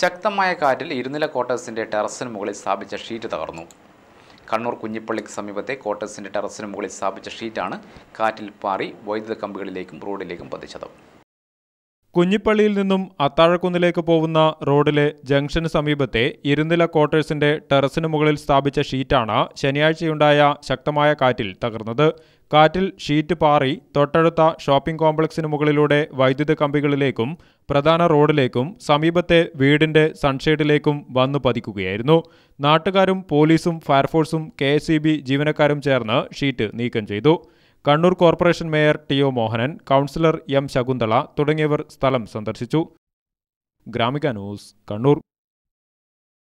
ശക്തമായ കാറ്റിൽ ഇരുനില ക്വാർട്ടേഴ്സിൻ്റെ ടെറസിന് മുകളിൽ സ്ഥാപിച്ച ഷീറ്റ് തകർന്നു കണ്ണൂർ കുഞ്ഞിപ്പള്ളിക്ക് സമീപത്തെ ക്വാർട്ടേഴ്സിൻ്റെ ടെറസിന് മുകളിൽ സ്ഥാപിച്ച ഷീറ്റാണ് കാറ്റിൽ പാറി വൈദ്യുത കമ്പികളിലേക്കും റോഡിലേക്കും പതിച്ചത് കുഞ്ഞിപ്പള്ളിയിൽ നിന്നും അത്താഴക്കുന്നിലേക്ക് പോകുന്ന റോഡിലെ ജംഗ്ഷന് സമീപത്തെ ഇരുന്നില ക്വാർട്ടേഴ്സിന്റെ ടെറസിന് മുകളിൽ സ്ഥാപിച്ച ഷീറ്റാണ് ശനിയാഴ്ചയുണ്ടായ ശക്തമായ കാറ്റിൽ തകർന്നത് കാറ്റിൽ ഷീറ്റ് പാറി തൊട്ടടുത്ത ഷോപ്പിംഗ് കോംപ്ലക്സിന് മുകളിലൂടെ വൈദ്യുത കമ്പികളിലേക്കും പ്രധാന റോഡിലേക്കും സമീപത്തെ വീടിന്റെ സൺഷെയ്ഡിലേക്കും വന്നു പതിക്കുകയായിരുന്നു നാട്ടുകാരും പോലീസും ഫയർഫോഴ്സും കെ ജീവനക്കാരും ചേർന്ന് ഷീറ്റ് നീക്കം ചെയ്തു Kannur corporation mayor T O Mohanan councillor M Shakuntala തുടങ്ങിയവർ സ്ഥലം സന്ദർശിച്ചു ഗ്രാമിക ന്യൂസ് കണ്ണൂർ